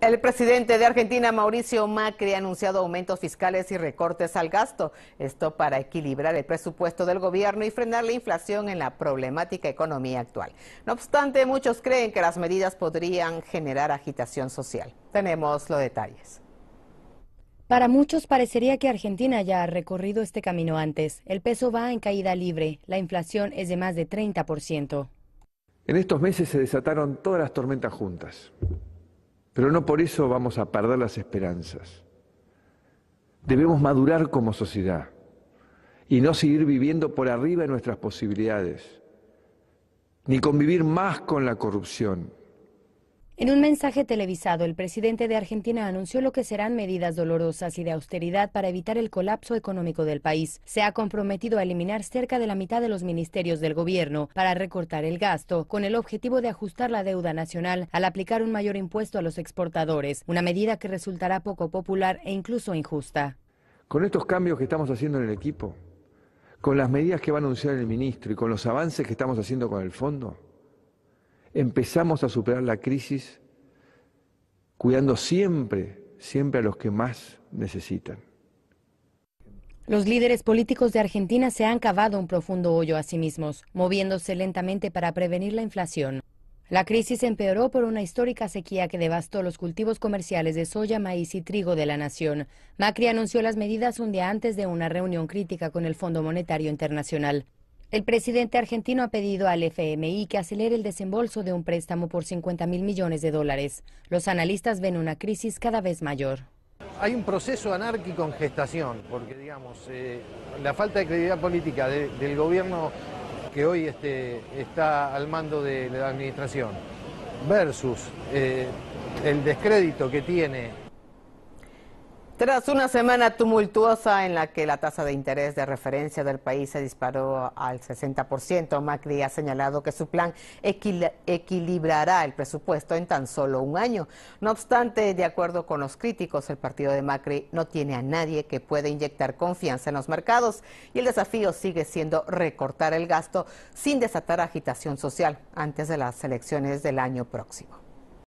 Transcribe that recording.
El presidente de Argentina, Mauricio Macri, ha anunciado aumentos fiscales y recortes al gasto. Esto para equilibrar el presupuesto del gobierno y frenar la inflación en la problemática economía actual. No obstante, muchos creen que las medidas podrían generar agitación social. Tenemos los detalles. Para muchos parecería que Argentina ya ha recorrido este camino antes. El peso va en caída libre, la inflación es de más de 30%. En estos meses se desataron todas las tormentas juntas. Pero no por eso vamos a perder las esperanzas. Debemos madurar como sociedad y no seguir viviendo por arriba de nuestras posibilidades, ni convivir más con la corrupción, en un mensaje televisado, el presidente de Argentina anunció lo que serán medidas dolorosas y de austeridad para evitar el colapso económico del país. Se ha comprometido a eliminar cerca de la mitad de los ministerios del gobierno para recortar el gasto, con el objetivo de ajustar la deuda nacional al aplicar un mayor impuesto a los exportadores, una medida que resultará poco popular e incluso injusta. Con estos cambios que estamos haciendo en el equipo, con las medidas que va a anunciar el ministro y con los avances que estamos haciendo con el fondo, empezamos a superar la crisis cuidando siempre, siempre a los que más necesitan. Los líderes políticos de Argentina se han cavado un profundo hoyo a sí mismos, moviéndose lentamente para prevenir la inflación. La crisis empeoró por una histórica sequía que devastó los cultivos comerciales de soya, maíz y trigo de la nación. Macri anunció las medidas un día antes de una reunión crítica con el Fondo Monetario Internacional. El presidente argentino ha pedido al FMI que acelere el desembolso de un préstamo por 50 mil millones de dólares. Los analistas ven una crisis cada vez mayor. Hay un proceso anárquico en gestación, porque digamos, eh, la falta de credibilidad política del gobierno que hoy este, está al mando de la administración versus eh, el descrédito que tiene tras una semana tumultuosa en la que la tasa de interés de referencia del país se disparó al 60%, Macri ha señalado que su plan equilibrará el presupuesto en tan solo un año. No obstante, de acuerdo con los críticos, el partido de Macri no tiene a nadie que pueda inyectar confianza en los mercados y el desafío sigue siendo recortar el gasto sin desatar agitación social antes de las elecciones del año próximo.